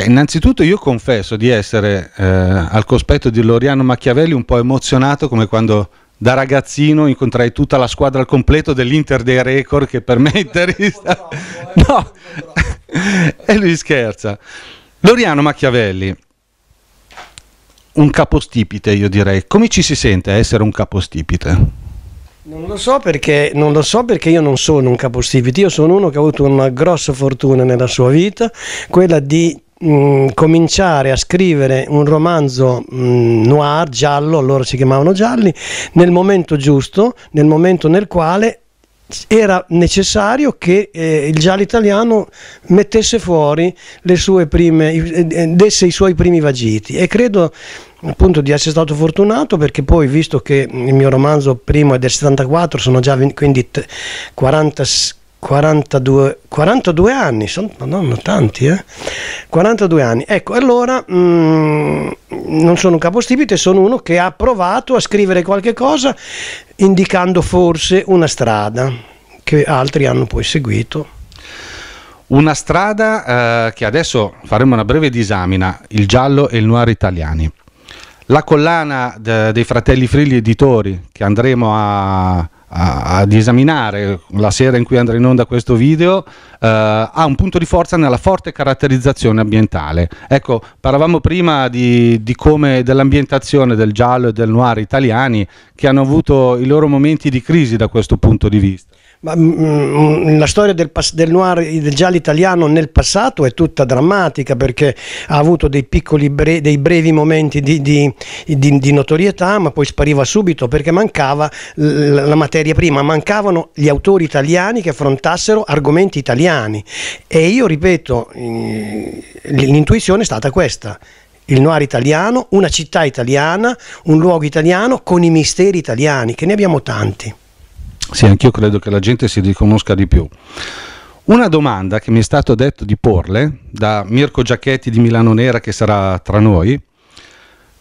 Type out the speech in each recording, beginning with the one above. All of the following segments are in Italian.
Eh, innanzitutto io confesso di essere eh, al cospetto di Loriano Machiavelli un po' emozionato come quando da ragazzino incontrai tutta la squadra al completo dell'Inter dei record che per me interista... No, e lui scherza. Loriano Machiavelli, un capostipite io direi, come ci si sente a essere un capostipite? Non lo, so perché, non lo so perché io non sono un capostipite, io sono uno che ha avuto una grossa fortuna nella sua vita, quella di Mm, cominciare a scrivere un romanzo mh, mm, noir, giallo, allora si chiamavano gialli, nel momento giusto, nel momento nel quale era necessario che eh, il giallo italiano mettesse fuori le sue prime, eh, desse i suoi primi vagiti e credo appunto di essere stato fortunato perché poi visto che il mio romanzo primo è del 74 sono già 20, quindi 40, 42, 42 anni, sono madonna, tanti, eh? 42 anni. Ecco, allora mh, mm, non sono un capostipite, sono uno che ha provato a scrivere qualche cosa indicando forse una strada che altri hanno poi seguito. Una strada eh, che adesso faremo una breve disamina, il giallo e il noir italiani. La collana de, eh, dei fratelli Frilli Editori che andremo a ad esaminare la sera in cui andrà in onda questo video eh, ha un punto di forza nella forte caratterizzazione ambientale. Ecco, parlavamo prima di, di come dell'ambientazione del giallo e del noir italiani che hanno avuto i loro momenti di crisi da questo punto di vista. Ma, mm, mm, la storia del, del noir del giallo italiano nel passato è tutta drammatica perché ha avuto dei piccoli bre, dei brevi momenti di, di, di, notorietà ma poi spariva subito perché mancava la materia materia prima, mancavano gli autori italiani che affrontassero argomenti italiani e io ripeto, l'intuizione è stata questa, il noir italiano, una città italiana, un luogo italiano con i misteri italiani, che ne abbiamo tanti. Sì, anch'io credo che la gente si riconosca di più. Una domanda che mi è stato detto di porle da Mirko Giacchetti di Milano Nera che sarà tra noi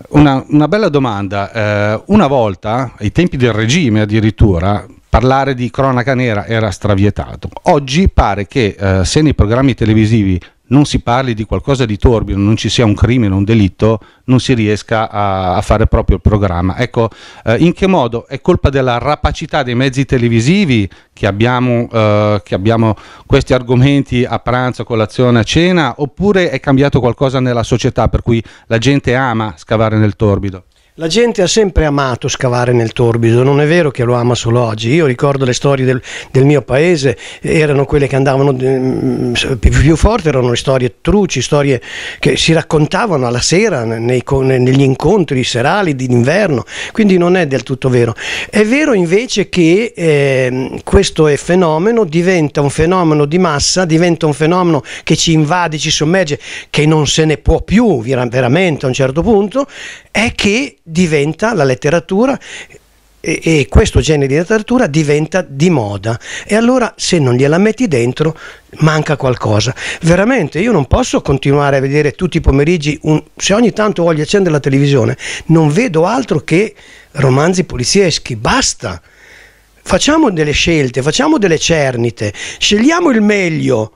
una, una bella domanda. Eh, una volta, ai tempi del regime addirittura, parlare di cronaca nera era stravietato. Oggi pare che eh, sia nei programmi televisivi non si parli di qualcosa di torbido, non ci sia un crimine, un delitto, non si riesca a, a fare proprio il programma. Ecco, eh, in che modo? È colpa della rapacità dei mezzi televisivi che abbiamo, eh, che abbiamo questi argomenti a pranzo, colazione, a cena, oppure è cambiato qualcosa nella società per cui la gente ama scavare nel torbido? La gente ha sempre amato scavare nel torbido, non è vero che lo ama solo oggi. Io ricordo le storie del, del mio paese, erano quelle che andavano più, ehm, più forti, erano le storie truci, storie che si raccontavano alla sera nei, negli incontri serali d'inverno, quindi non è del tutto vero. È vero invece che eh, questo fenomeno diventa un fenomeno di massa, diventa un fenomeno che ci invade, ci sommerge, che non se ne può più veramente a un certo punto è che diventa la letteratura e, e, questo genere di letteratura diventa di moda e allora se non gliela metti dentro manca qualcosa veramente io non posso continuare a vedere tutti i pomeriggi un, se ogni tanto voglio accendere la televisione non vedo altro che romanzi polizieschi basta facciamo delle scelte facciamo delle cernite scegliamo il meglio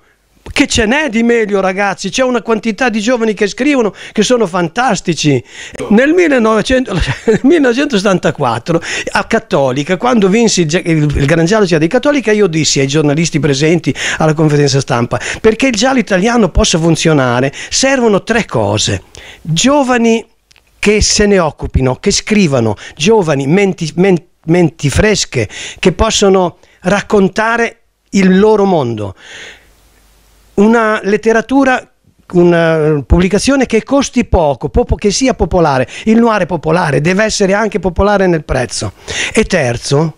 che ce n'è di meglio ragazzi, c'è una quantità di giovani che scrivono che sono fantastici. Nel 1900, 1974 a Cattolica, quando vinsi il, Gran Giallo di Cattolica, io dissi ai giornalisti presenti alla conferenza stampa, perché il giallo italiano possa funzionare servono tre cose. Giovani che se ne occupino, che scrivano, giovani, menti, menti, menti fresche, che possono raccontare il loro mondo una letteratura una eh, pubblicazione che costi poco, popo, che sia popolare. Il noir è popolare, deve essere anche popolare nel prezzo. E terzo,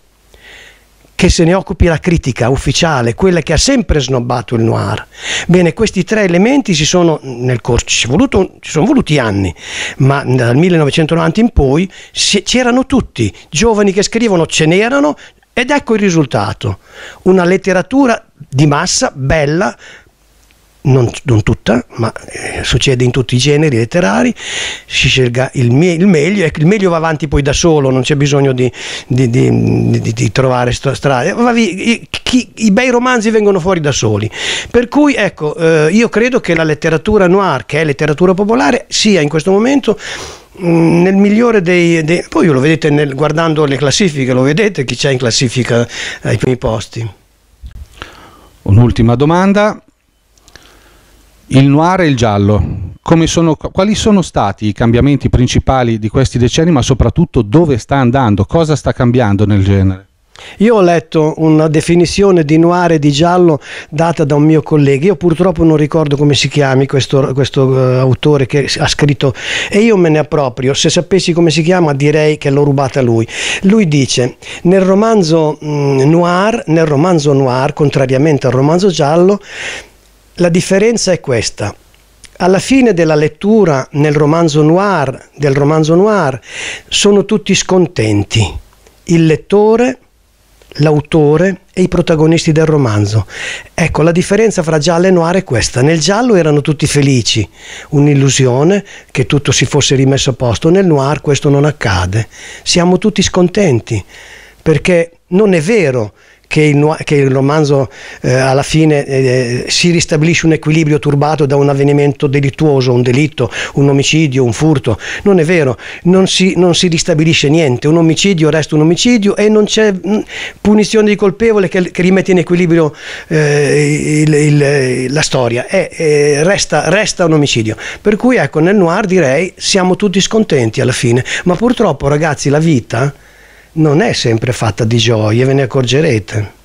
che se ne occupi la critica ufficiale, quella che ha sempre snobbato il noir. Bene, questi tre elementi si sono nel corso, ci, voluto, ci sono voluti anni, ma dal 1990 in poi c'erano tutti, giovani che scrivono ce n'erano ed ecco il risultato, una letteratura di massa bella, non, non tutta, ma eh, succede in tutti i generi letterari, si scelga il, mie, il, meglio, ecco, il meglio va avanti poi da solo, non c'è bisogno di, di, di, di trovare strade, eh, i, i, i, bei romanzi vengono fuori da soli, per cui ecco, eh, io credo che la letteratura noir, che è letteratura popolare, sia in questo momento mm, nel migliore dei, dei, poi lo vedete nel, guardando le classifiche lo vedete chi c'è in classifica ai primi posti un'ultima domanda il noir e il giallo. Sono, quali sono stati i cambiamenti principali di questi decenni, ma soprattutto dove sta andando? Cosa sta cambiando nel genere? Io ho letto una definizione di noir e di giallo data da un mio collega, io purtroppo non ricordo come si chiami questo, questo uh, autore che ha scritto e io me ne approprio, se sapessi come si chiama direi che l'ho rubata lui. Lui dice, nel romanzo, mh, mm, noir, nel romanzo noir, contrariamente al romanzo giallo, la differenza è questa. Alla fine della lettura nel romanzo noir, del romanzo noir, sono tutti scontenti, il lettore, l'autore e i protagonisti del romanzo. Ecco, la differenza fra giallo e noir è questa. Nel giallo erano tutti felici, un'illusione che tutto si fosse rimesso a posto, nel noir questo non accade. Siamo tutti scontenti, perché non è vero che il, che il romanzo eh, alla fine eh, si ristabilisce un equilibrio turbato da un avvenimento delittuoso, un delitto, un omicidio, un furto. Non è vero, non si, non si ristabilisce niente, un omicidio resta un omicidio e non c'è mm, punizione di colpevole che, che rimette in equilibrio eh, il, il, la storia, è, resta, resta un omicidio. Per cui ecco, nel noir direi siamo tutti scontenti alla fine, ma purtroppo ragazzi la vita non è sempre fatta di gioie, ve ne accorgerete.